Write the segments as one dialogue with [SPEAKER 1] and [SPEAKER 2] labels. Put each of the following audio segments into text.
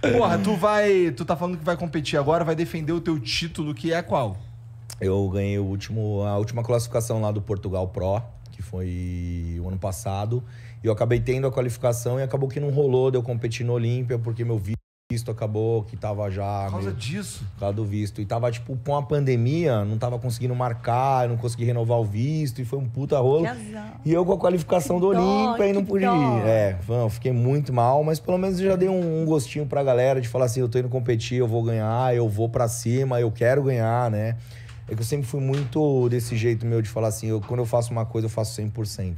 [SPEAKER 1] Porra, tu vai. Tu tá falando que vai competir agora, vai defender o teu título, que é qual? Eu ganhei o último, a última classificação lá do Portugal Pro, que foi o ano passado. E eu acabei tendo a qualificação e acabou que não rolou de eu competir no Olímpia, porque meu vídeo visto acabou, que tava já. Por causa meio, disso. Por causa do visto. E tava, tipo, com a pandemia, não tava conseguindo marcar, não consegui renovar o visto, e foi um puta rolo. E eu com a qualificação que do Olímpia e não pude ir. É, fiquei muito mal, mas pelo menos já dei um, um, gostinho pra galera de falar assim: eu tô indo competir, eu vou ganhar, eu vou pra cima, eu quero ganhar, né? É que eu sempre fui muito desse jeito meu de falar assim: eu, quando eu faço uma coisa, eu faço 100%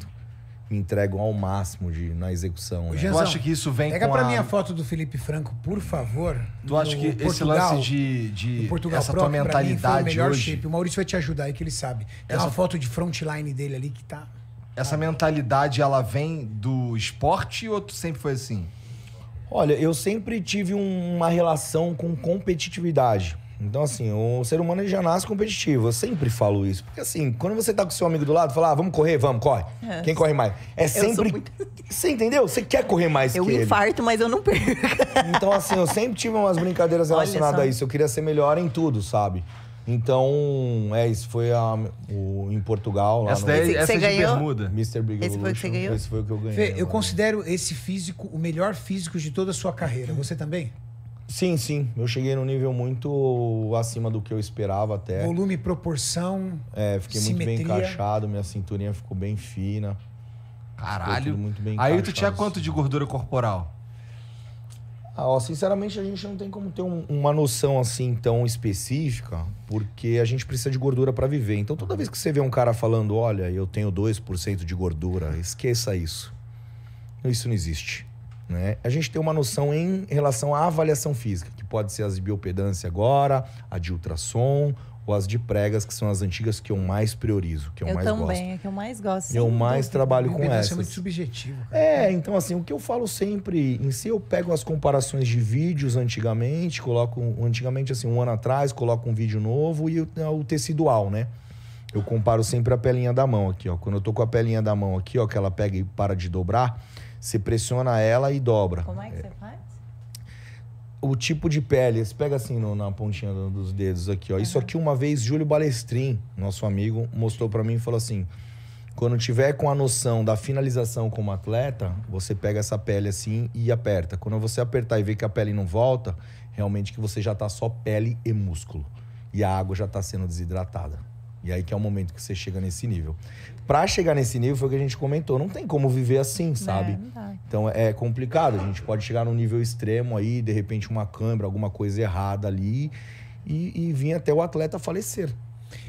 [SPEAKER 1] me entregam ao máximo de, na execução. Né? Genzão, tu acha que isso vem pega com Pega pra a... mim
[SPEAKER 2] a foto do Felipe Franco, por favor. Tu acha que Portugal, esse lance de, de Portugal essa próprio, tua mentalidade o hoje... Shape. O Maurício vai te ajudar aí é que ele sabe. Tem essa... uma foto de frontline dele ali que tá... Essa mentalidade, ela vem do esporte ou tu sempre foi assim? Olha, eu sempre tive
[SPEAKER 1] uma relação com competitividade. Então, assim, o ser humano ele já nasce competitivo. Eu sempre falo isso. Porque, assim, quando você tá com seu amigo do lado, fala, ah, vamos correr, vamos, corre. É. Quem corre mais? É sempre. Muito... Você entendeu? Você quer correr mais eu que ele. Eu infarto, mas eu não perco. Então, assim, eu sempre tive umas brincadeiras relacionadas a isso. Eu queria ser melhor em tudo, sabe? Então, é isso. Foi a, o, em Portugal. Lá essa no... daí, essa você de ganhou? bermuda. Mr. Big Esse foi o que você ganhou? Esse foi o que eu ganhei. Fê, eu
[SPEAKER 2] considero esse físico o melhor físico de toda a sua carreira. Você também?
[SPEAKER 1] Sim, sim. Eu cheguei num nível muito acima do que eu esperava até.
[SPEAKER 2] Volume, proporção.
[SPEAKER 1] É, fiquei simetria. muito bem encaixado, minha cinturinha ficou bem fina. Caralho. Muito bem Aí tu tinha assim. quanto de gordura corporal? Ah, ó, sinceramente, a gente não tem como ter um, uma noção assim tão específica, porque a gente precisa de gordura para viver. Então, toda vez que você vê um cara falando, olha, eu tenho 2% de gordura, esqueça isso. Isso não existe. Né? A gente tem uma noção em relação à avaliação física, que pode ser as de biopedância agora, a de ultrassom ou as de pregas, que são as antigas que eu mais priorizo, que eu, eu mais também, gosto. Eu também, é que eu mais gosto. Eu mais trabalho com essa é muito
[SPEAKER 2] subjetivo.
[SPEAKER 1] Cara. É, então assim, o que eu falo sempre, em si eu pego as comparações de vídeos antigamente, coloco, antigamente assim, um ano atrás, coloco um vídeo novo e o, é o tecidual, né? Eu comparo sempre a pelinha da mão aqui, ó. Quando eu tô com a pelinha da mão aqui, ó, que ela pega e para de dobrar, você pressiona ela e dobra. Como é que você faz? O tipo de pele, você pega assim no, na pontinha dos dedos aqui, ó. Uhum. Isso aqui uma vez Júlio Balestrin, nosso amigo, mostrou para mim e falou assim: quando tiver com a noção da finalização como atleta, você pega essa pele assim e aperta. Quando você apertar e ver que a pele não volta, realmente que você já tá só pele e músculo. E a água já tá sendo desidratada. E aí que é o momento que você chega nesse nível. Para chegar nesse nível foi o que a gente comentou, não tem como viver assim, né, sabe? É, então é complicado, a gente pode chegar num nível extremo aí, de repente
[SPEAKER 2] uma câmera, alguma coisa errada ali e, e vir até o atleta falecer.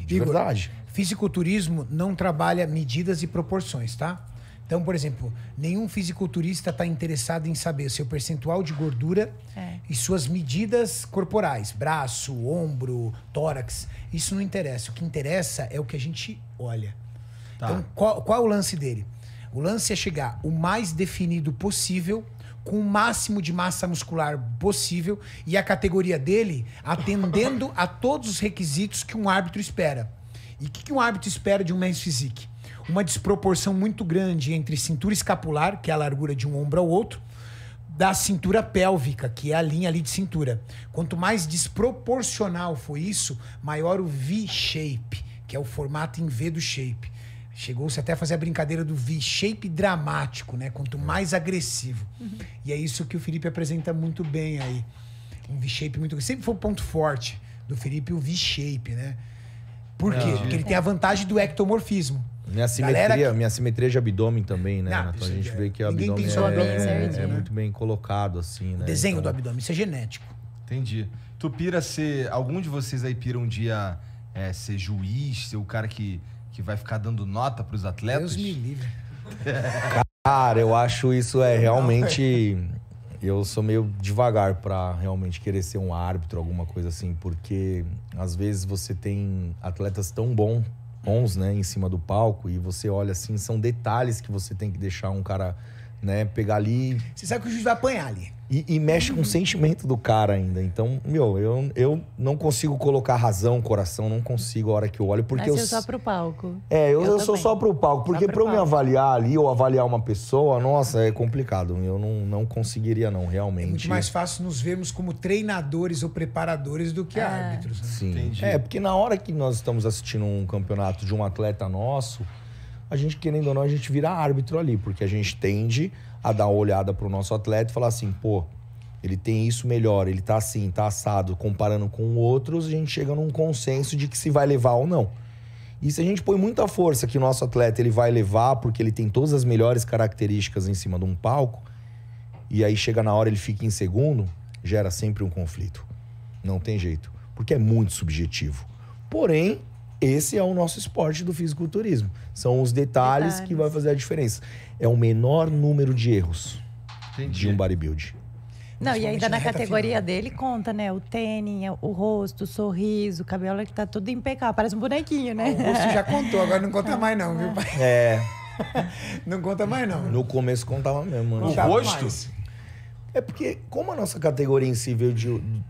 [SPEAKER 2] De Igor, verdade. Fisiculturismo não trabalha medidas e proporções, tá? Então, por exemplo, nenhum fisiculturista está interessado em saber seu percentual de gordura é. e suas medidas corporais, braço, ombro, tórax. Isso não interessa. O que interessa é o que a gente olha. Tá. Então, qual, qual é o lance dele? O lance é chegar o mais definido possível com o máximo de massa muscular possível e a categoria dele atendendo a todos os requisitos que um árbitro espera. E o que, que um árbitro espera de um men's physique? uma desproporção muito grande entre cintura escapular, que é a largura de um ombro ao outro, da cintura pélvica, que é a linha ali de cintura. Quanto mais desproporcional foi isso, maior o V-shape, que é o formato em V do shape. Chegou-se até a fazer a brincadeira do V-shape dramático, né? Quanto mais agressivo. Uhum. E é isso que o Felipe apresenta muito bem aí. Um V-shape muito. Sempre foi o um ponto forte do Felipe, o V-shape, né? Por quê? É. Porque ele tem a vantagem do ectomorfismo. Minha simetria, que...
[SPEAKER 1] minha simetria de abdômen também, né? Não, então a gente é... vê que o abdômen, é, abdômen é, é, muito bem colocado, assim, né? O desenho então... do
[SPEAKER 2] abdômen, isso é genético.
[SPEAKER 1] Entendi. Tu pira ser. Algum de vocês aí pira um dia é, ser juiz, ser o cara que, que vai ficar dando nota pros atletas? Deus me livre. Cara, eu acho isso é realmente. Eu sou meio devagar para realmente querer ser um árbitro, alguma coisa assim, porque às vezes você tem atletas tão bons bons né, em cima do palco e você olha assim, são detalhes que você tem que deixar um cara, né, pegar ali. Você sabe que o juiz vai apanhar ali. E, e, mexe com o sentimento do cara ainda. Então, meu, eu, eu não consigo colocar razão, coração, não consigo a hora que eu olho, porque Mas eu. sou só
[SPEAKER 2] pro palco. É, eu, eu, eu sou
[SPEAKER 1] só pro palco. Porque para eu me avaliar ali ou avaliar uma pessoa, nossa, é complicado. Eu não, não conseguiria, não, realmente. É muito mais
[SPEAKER 2] fácil nos vermos como treinadores ou preparadores do que é. árbitros.
[SPEAKER 1] Né? Sim. Entendi.
[SPEAKER 2] É, porque na hora que nós estamos
[SPEAKER 1] assistindo um campeonato de um atleta nosso a gente, querendo ou não, a gente vira árbitro ali, porque a gente tende a dar uma olhada pro nosso atleta e falar assim, pô, ele tem isso melhor, ele tá assim, tá assado, comparando com outros, a gente chega num consenso de que se vai levar ou não. E se a gente põe muita força que o nosso atleta ele vai levar porque ele tem todas as melhores características em cima de um palco, e aí chega na hora ele fica em segundo, gera sempre um conflito. Não tem jeito, porque é muito subjetivo. Porém, esse é o nosso esporte do fisiculturismo. São os detalhes, detalhes. que vão fazer a diferença. É o menor número de erros Entendi. de um bodybuild. Não, e ainda na, na categoria final. dele conta, né? O tênis, o rosto, o sorriso, o cabelo que tá tudo impecável. Parece um
[SPEAKER 2] bonequinho, né? O rosto já contou, agora não conta mais, não, viu, pai? É. não conta mais, não.
[SPEAKER 1] No começo contava mesmo, mano. O rosto? Mais. É porque,
[SPEAKER 2] como a nossa categoria em
[SPEAKER 1] si veio de, de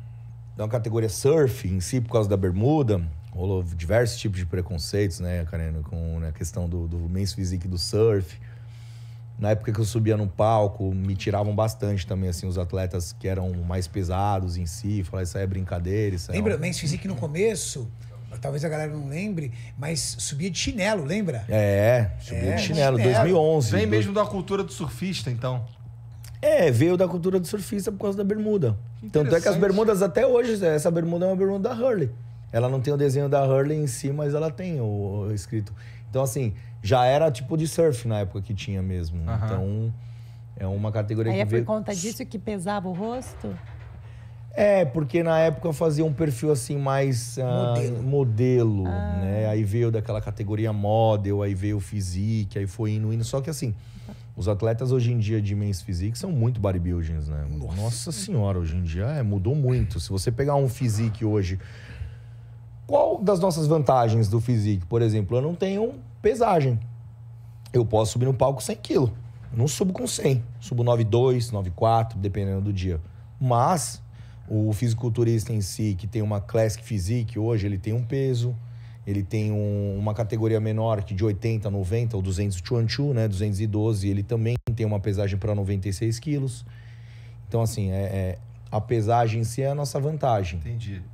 [SPEAKER 1] uma categoria surf em si, por causa da bermuda, rolou diversos tipos de preconceitos, né, Karen, com né, a questão do, do men's physique do surf. Na época que eu subia no palco, me tiravam bastante também, assim, os atletas que eram mais pesados em si, falavam, isso aí é brincadeira, isso é Lembra, é... Um... men's
[SPEAKER 2] physique no começo, talvez a galera não lembre, mas subia de chinelo, lembra?
[SPEAKER 1] É, é subia é, de chinelo, chinelo, 2011. Vem mesmo da cultura do surfista, então. É, veio da cultura do surfista por causa da bermuda. Tanto é que as bermudas até hoje, essa bermuda é uma bermuda da Hurley ela não tem o desenho da Hurley em si, mas ela tem o, o escrito. Então, assim, já era tipo de surf na época que tinha mesmo. Então, é uma categoria Aí que. É por veio... conta disso que pesava o rosto? É, porque na época fazia um perfil assim mais ah, modelo, uh, modelo ah. né? Aí veio daquela categoria model, aí veio physique, aí foi indo, indo. Só que assim, os atletas hoje em dia de men's physique são muito bodybuilders, né? Nossa, Nossa senhora, hoje em dia é, mudou muito. Se você pegar um physique hoje qual das nossas vantagens do físico? Por exemplo, eu não tenho pesagem. Eu posso subir no palco 100 quilos. não subo com 100. Subo 9,2, 9,4, dependendo do dia. Mas o fisiculturista em si, que tem uma Classic Physique hoje, ele tem um peso, ele tem um, uma categoria menor que de 80, 90 ou 200 chuanchu, né? 212, ele também tem uma pesagem para 96 quilos. Então, assim, é, é, a pesagem em si é a nossa vantagem. Entendi.